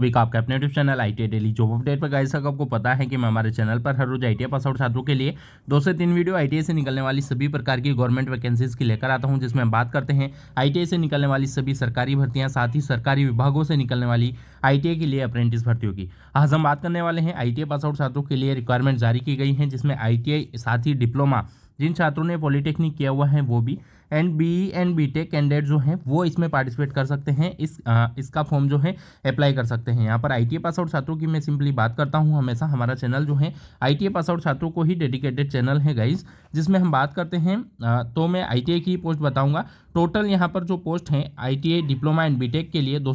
week आपका अपने YouTube channel I daily job update पर गाइस आपको पता है कि मैं हमारे चैनल पर हर रोज आई टी पास आउट छात्रों के लिए दो से तीन वीडियो आई से निकलने वाली सभी प्रकार की गवर्नमेंट वैकेंसीज की लेकर आता हूं जिसमें हम बात करते हैं आई से निकलने वाली सभी सरकारी भर्तियाँ साथ ही सरकारी विभागों से निकलने वाली आई के लिए अप्रेंटिस भर्तियों की आज हम बात करने वाले हैं आई पास आउट छात्रों के लिए रिक्वायरमेंट जारी की गई है जिसमें आई साथ ही डिप्लोमा जिन छात्रों ने पॉलिटेक्निक किया हुआ है वो भी and B and B tech candidate जो हैं वो इसमें पार्टिसिपेट कर सकते हैं इस आ, इसका फॉर्म जो है अप्लाई कर सकते हैं यहाँ पर आई पास आउट छात्रों की मैं सिंपली बात करता हूँ हमेशा हमारा चैनल जो है आई पास आउट छात्रों को ही डेडिकेटेड चैनल है गाइज जिसमें हम बात करते हैं आ, तो मैं आई की पोस्ट बताऊँगा टोटल यहाँ पर जो पोस्ट हैं आई डिप्लोमा एंड बी के लिए दो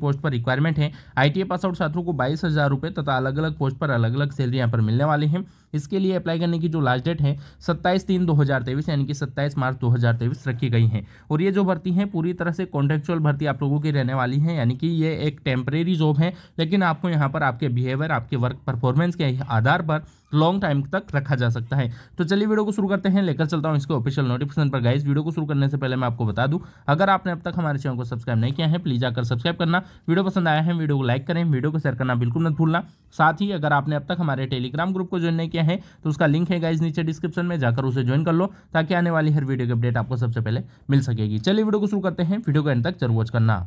पोस्ट पर रिक्वायरमेंट है आई पास आउट छात्रों को बाईस तथा अलग अलग पोस्ट पर अलग अलग सैलरी यहाँ पर मिलने वाली है इसके लिए अप्लाई करने की जो लास्ट डेट है सत्ताईस तीन दो यानी कि सत्ताईस मार्च दो सर्विस रखी गई हैं और ये जो भर्ती हैं पूरी तरह से कॉन्ट्रेक्चुअल भर्ती आप लोगों की रहने वाली हैं यानी कि ये एक टेम्परेरी जॉब है लेकिन आपको यहाँ पर आपके बिहेवियर आपके वर्क परफॉर्मेंस के आधार पर लॉन्ग टाइम तक रखा जा सकता है तो चलिए वीडियो को शुरू करते हैं लेकर चलता हूँ इसके ऑफिशियल नोटिफिकेशन पर गाइस वीडियो को शुरू करने से पहले मैं आपको बता दूं अगर आपने अब तक हमारे चैनल को सब्सक्राइब नहीं किया है प्लीज आकर सब्सक्राइब करना वीडियो पसंद आया है वीडियो को लाइक करें वीडियो को शेयर करना बिल्कुल मत भूलना साथ ही अगर आपने अब तक हमारे टेलीग्राम ग्रुप को ज्वाइन नहीं किया है तो उसका लिंक है गाइज नीचे डिस्क्रिप्शन में जाकर उसे ज्वाइन कर लो ताकि आने वाली हर वीडियो की अपडेट आपको सबसे पहले मिल सकेगी चलिए वीडियो को शुरू करते हैं वीडियो को एंड तक जरूर वॉच करना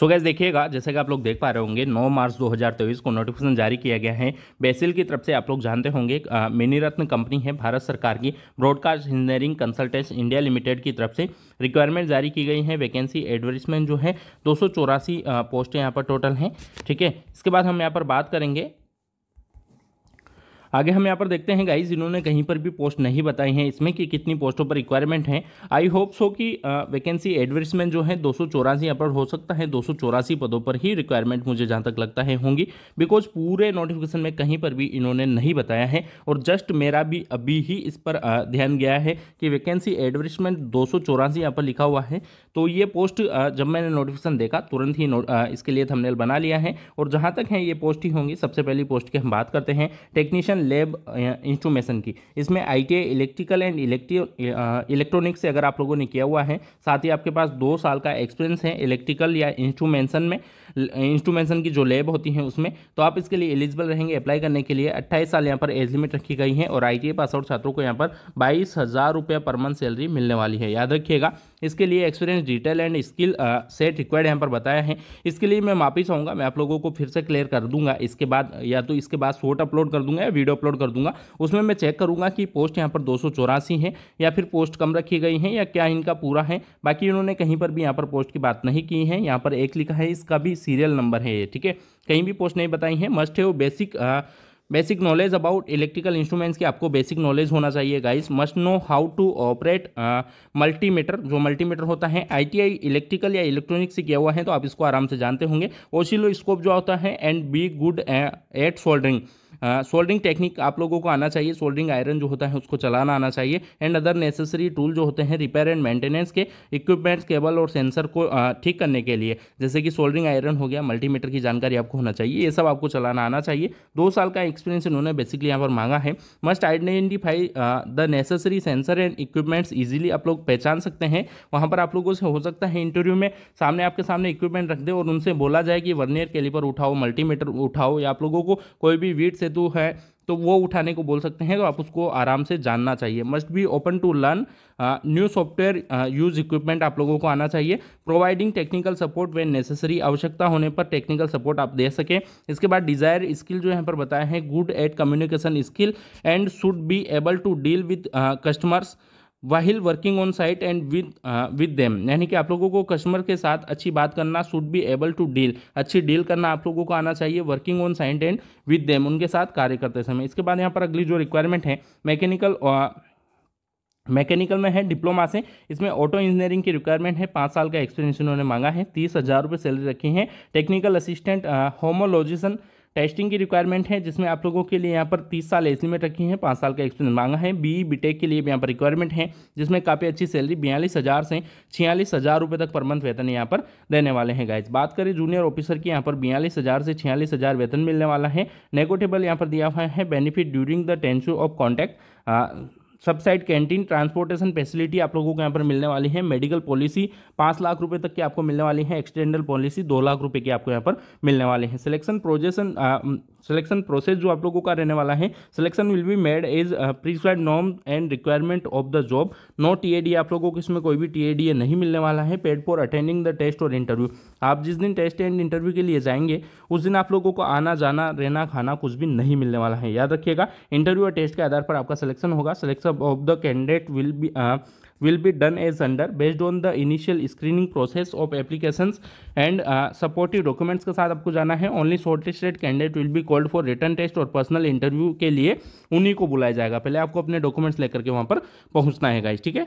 सो गैस देखिएगा जैसे कि आप लोग देख पा रहे होंगे 9 मार्च 2023 को नोटिफिकेशन जारी किया गया है बेसिल की तरफ से आप लोग जानते होंगे मिनीरत्न कंपनी है भारत सरकार की broadcast engineering consultants India limited की तरफ से रिक्वायरमेंट जारी की गई है वैकेंसी एडवर्टीजमेंट जो है दो पोस्ट यहाँ पर टोटल हैं ठीक है इसके बाद हम यहाँ पर बात करेंगे आगे हम यहाँ पर देखते हैं गाइज इन्होंने कहीं पर भी पोस्ट नहीं बताई हैं इसमें कि कितनी पोस्टों पर रिक्वायरमेंट है आई होप सो कि वैकेंसी एडवर्टिजमेंट जो है दो सौ यहाँ पर हो सकता है दो पदों पर ही रिक्वायरमेंट मुझे जहाँ तक लगता है होंगी बिकॉज पूरे नोटिफिकेशन में कहीं पर भी इन्होंने नहीं बताया है और जस्ट मेरा भी अभी ही इस पर ध्यान गया है कि वैकेंसी एडवर्टिजमेंट दो सौ यहाँ पर लिखा हुआ है तो ये पोस्ट जब मैंने नोटिफिकेशन देखा तुरंत ही इसके लिए थमनेल बना लिया है और जहाँ तक है ये पोस्ट ही होंगी सबसे पहली पोस्ट की हम बात करते हैं टेक्नीशियन लैब इंस्ट्रूमेशन की इसमें आई इलेक्ट्रिकल एंड इलेक्ट्रॉनिक्स से अगर आप लोगों ने किया हुआ है साथ ही आपके पास दो साल का एक्सपीरियंस है इलेक्ट्रिकल या इंस्ट्रूमेंशन में इंस्ट्रूमेंशन की जो लैब होती है उसमें तो आप इसके लिए एलिजिबल रहेंगे अप्लाई करने के लिए अट्ठाईस साल यहाँ पर एज लिमिट रखी गई है और आई पास आउट छात्रों को यहाँ पर बाईस पर मंथ सैलरी मिलने वाली है याद रखिएगा इसके लिए experience detail and skill set required यहाँ पर बताया है इसके लिए मैं माफी चाहूँगा मैं आप लोगों को फिर से क्लियर कर दूंगा इसके बाद या तो इसके बाद शोट अपलोड कर दूंगा या वीडियो वीडियो अपलोड कर दूंगा उसमें मैं चेक करूंगा कि पोस्ट यहाँ पर दो है या फिर पोस्ट कम रखी गई है या क्या इनका पूरा है बाकी इन्होंने कहीं पर भी यहाँ पर पोस्ट की बात नहीं की है यहाँ पर एक लिखा है इसका भी सीरियल नंबर है ये ठीक है कहीं भी पोस्ट नहीं बताई है मस्ट है वो basic basic knowledge about electrical instruments की आपको बेसिक नॉलेज होना चाहिए guys must know how to operate multimeter जो मल्टीमीटर होता है आईटीआई इलेक्ट्रिकल या इलेक्ट्रॉनिक्स से किया हुआ है तो आप इसको आराम से जानते होंगे ओसिलो स्कोप जो होता है and be good at soldering soldering technique आप लोगों को आना चाहिए सोल्डरिंग आयरन जो होता है उसको चलाना आना चाहिए एंड अदर नेसेसरी टूल जो होते हैं रिपेयर एंड मेंटेनेंस के इक्विपमेंट्स केबल और सेंसर को ठीक करने के लिए जैसे कि सोल्डरिंग आयरन हो गया मल्टीमीटर की जानकारी आपको होना चाहिए ये सब आपको चलाना आना चाहिए दो साल का एक्सपीरियंस इन्होंने बेसिकली यहाँ पर मांगा है must identify the necessary sensor and equipments easily आप लोग पहचान सकते हैं वहाँ पर आप लोगों से हो सकता है इंटरव्यू में सामने आपके सामने इक्विपमेंट रख दे और उनसे बोला जाए कि वर्नियर कैलिपर उठाओ मल्टीमीटर उठाओ या आप लोगों को कोई भी वीट से जो है तो वो उठाने को बोल सकते हैं तो आप उसको आराम से जानना चाहिए must be open to learn new software use equipment आप लोगों को आना चाहिए providing technical support way necessary आवश्यकता होने पर टेक्निकल सपोर्ट आप दे सकें इसके बाद डिजायर स्किल जो यहाँ पर बताया है good at communication skill and should be able to deal with customers uh, while working on site and with with them यानी कि आप लोगों को कस्टमर के साथ अच्छी बात करना should be able to deal अच्छी डील करना आप लोगों को आना चाहिए working on site and with them उनके साथ कार्य करते समय इसके बाद यहाँ पर अगली जो रिक्वायरमेंट है मैकेनिकल मैकेनिकल uh, में है डिप्लोमा से इसमें ऑटो इंजीनियरिंग की रिक्वायरमेंट है पाँच साल का एक्सपीरियंस इन्होंने मांगा है तीस हज़ार रुपये सैलरी रखी है technical assistant homologation uh, testing की रिक्वायरमेंट है जिसमें आप लोगों के लिए यहाँ पर तीस साल एज लिमिट रखी है पाँच साल का एक्सपीरियंस मांगा है बी बीटेक के लिए यहाँ पर रिक्वायरमेंट है जिसमें काफ़ी अच्छी सैलरी बयालीस हज़ार से छियालीस हज़ार रुपये तक पर मंथ वेतन यहाँ पर देने वाले हैं गाइज बात करें जूनियर ऑफिसर की यहाँ पर बयालीस हज़ार से छियालीस हज़ार वेतन मिलने वाला है नेगोटेबल यहाँ पर दिया हुआ है benefit during the tenure of contract subsidised canteen transportation facility आप लोगों को यहाँ पर मिलने वाली है मेडिकल पॉलिसी पाँच लाख रुपए तक की आपको मिलने वाली है एक्सटेंडल पॉलिसी दो लाख रुपए की आपको यहाँ पर मिलने वाले हैं सिलेक्शन प्रोजेशन सिलेक्शन प्रोसेस जो आप लोगों का रहने वाला है selection will be made as prescribe norm and requirement of the job no T आप लोगों को इसमें कोई भी टी नहीं मिलने वाला है paid for attending the test और इंटरव्यू आप जिस दिन टेस्ट एंड इंटरव्यू के लिए जाएंगे उस दिन आप लोगों को आना जाना रहना खाना कुछ भी नहीं मिलने वाला है याद रखिएगा इंटरव्यू और टेस्ट के आधार पर आपका सिलेक्शन होगा selection sub of the candidate will be uh, will be done as under based on the initial screening process of applications and supportive uh, documents के साथ आपको जाना है only shortlisted candidate will be called for written test और personal interview के लिए उन्हीं को बुलाया जाएगा पहले आपको अपने डॉक्यूमेंट्स लेकर के वहाँ पर पहुँचना है गाइज ठीक है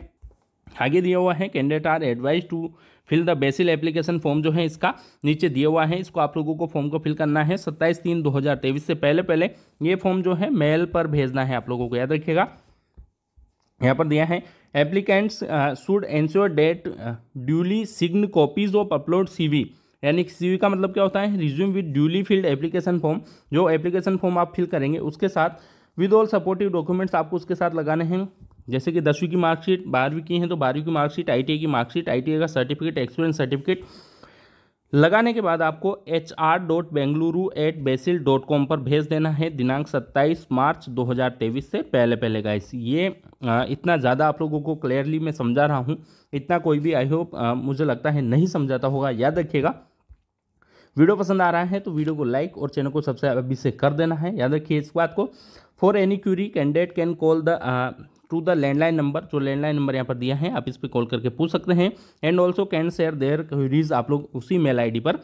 आगे दिया हुआ है candidate are advise to fill the BECIL application form जो है इसका नीचे दिया हुआ है इसको आप लोगों को फॉर्म को फिल करना है सत्ताईस तीन दो हज़ार तेईस से पहले पहले ये फॉर्म जो है मेल पर भेजना है आप लोगों को याद रखिएगा यहाँ पर दिया है applicants should ensure that duly signed copies of upload CV यानी सीवी का मतलब क्या होता है resume with duly filled application form जो एप्लीकेशन फॉर्म आप फिल करेंगे उसके साथ विद ऑल सपोर्टिव डॉक्यूमेंट्स आपको उसके साथ लगाने हैं जैसे कि दसवीं की मार्कशीट बारहवीं की है तो बारहवीं की मार्कशीट आई की मार्कशीट आई का सर्टिफिकेट एक्सपीरियंस सर्टिफिकेट लगाने के बाद आपको H R dot Bengaluru at BECIL dot com पर भेज देना है दिनांक 27 मार्च 2023 से पहले पहले इस ये इतना ज़्यादा आप लोगों को क्लियरली मैं समझा रहा हूँ इतना कोई भी आई होप मुझे लगता है नहीं समझाता होगा याद रखिएगा वीडियो पसंद आ रहा है तो वीडियो को लाइक और चैनल को सब्सक्राइब अभी से कर देना है याद रखिए इस बात को for any query candidate can call the to the landline number जो लैंडलाइन नंबर यहाँ पर दिया है आप इस पर कॉल करके पूछ सकते हैं and also can share their queries आप लोग उसी मेल आई पर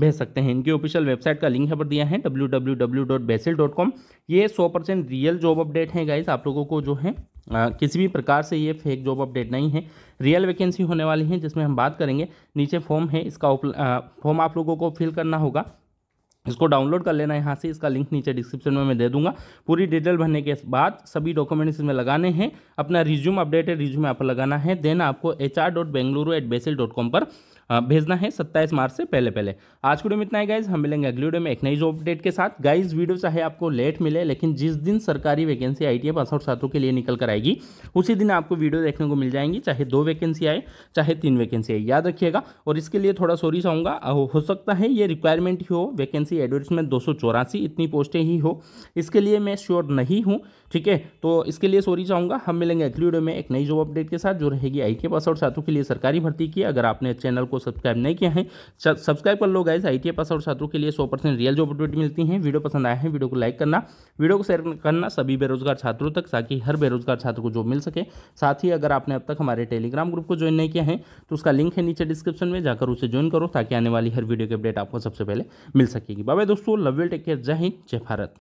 भेज सकते हैं इनकी ऑफिशियल वेबसाइट का लिंक यहाँ पर दिया है डब्ल्यू ये सौ परसेंट रियल जॉब अपडेट है गाइज आप लोगों को जो है आ, किसी भी प्रकार से ये फेक जॉब अपडेट नहीं है रियल वैकेंसी होने वाली है जिसमें हम बात करेंगे नीचे फॉर्म है इसका फॉर्म आप लोगों को फिल करना होगा इसको डाउनलोड कर लेना यहाँ से इसका लिंक नीचे डिस्क्रिप्शन में मैं दे दूंगा पूरी डिटेल भरने के बाद सभी डॉक्यूमेंट्स इसमें लगाने हैं अपना रिज्यूम अपडेटेड रिज्यूम यहाँ पर लगाना है देन आपको H R dot Bengaluru at BECIL dot com पर भेजना है सत्ताईस मार्च से पहले पहले आज के वीडियो में इतना है गाइज हम मिलेंगे अगली वीडियो में एक नई जॉब अपडेट के साथ गाइज वीडियो चाहे आपको लेट मिले लेकिन जिस दिन सरकारी vacancy I T pass out छात्रों के लिए निकल कर आएगी उसी दिन आपको वीडियो देखने को मिल जाएंगी चाहे दो वैकेंसी आए चाहे तीन वैकेंसी आए याद रखिएगा और इसके लिए थोड़ा सॉरी चाहूँगा हो सकता है ये रिक्वायरमेंट ही हो वैकेंसी एडवर्टीजमेंट दो इतनी पोस्टें ही हो इसके लिए मैं श्योर नहीं हूँ ठीक है तो इसके लिए सॉरी चाहूँगा हम मिलेंगे अगली वीडियो में एक नई जॉब अपडेट के साथ जो रहेगी आई के पास आउट छात्रों के लिए सरकारी भर्ती की अगर आपने चैनल को सब्सक्राइब नहीं किया है सब्सक्राइब कर लो गाइज आई टी पास और छात्रों के लिए सौ परसेंट रियल जॉब अपडेट मिलती है वीडियो पसंद आया है वीडियो को लाइक करना वीडियो को शेयर करना सभी बेरोजगार छात्रों तक ताकि हर बेरोजगार छात्र को जॉब मिल सके साथ ही अगर आपने अब तक हमारे टेलीग्राम ग्रुप को ज्वाइन नहीं किया है तो उसका लिंक है नीचे डिस्क्रिप्शन में जाकर उसे ज्वाइन करो ताकि आने वाली हर वीडियो की अपडेट आपको सबसे पहले मिल सकेगी बाय दोस्तों लव विल टेक केयर जय हिंद जय भारत